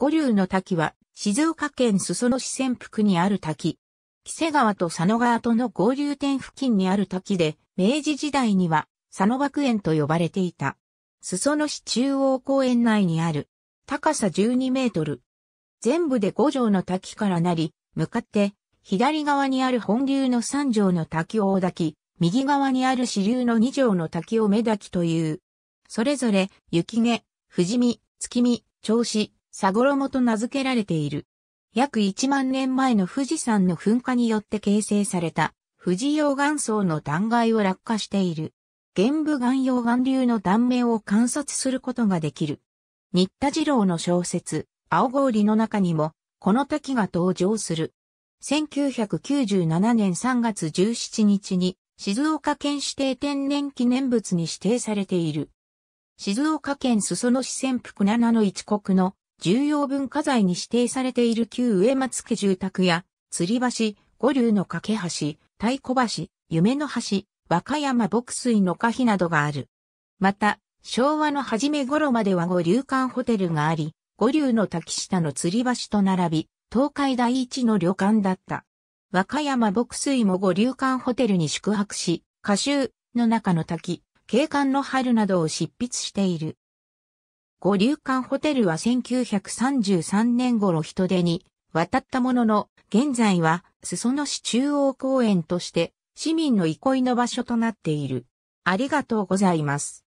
五竜の滝は、静岡県裾野市潜伏にある滝。木瀬川と佐野川との合流点付近にある滝で、明治時代には、佐野爆園と呼ばれていた。裾野市中央公園内にある、高さ12メートル。全部で5条の滝からなり、向かって、左側にある本流の3条の滝を大滝、右側にある支流の2条の滝を目滝という。それぞれ、雪毛、富士見、月見、調子、サゴロモと名付けられている。約1万年前の富士山の噴火によって形成された富士溶岩層の断崖を落下している。玄武岩溶岩流の断面を観察することができる。新田次郎の小説、青氷の中にも、この滝が登場する。1997年3月17日に、静岡県指定天然記念物に指定されている。静岡県裾野市潜伏七の一国の重要文化財に指定されている旧上松家住宅や、吊り橋、五竜の架け橋、太鼓橋、夢の橋、和歌山牧水の可否などがある。また、昭和の初め頃までは五竜館ホテルがあり、五竜の滝下の吊り橋と並び、東海第一の旅館だった。和歌山牧水も五竜館ホテルに宿泊し、歌集の中の滝、景観の春などを執筆している。五流館ホテルは1933年頃人手に渡ったものの、現在は裾野市中央公園として市民の憩いの場所となっている。ありがとうございます。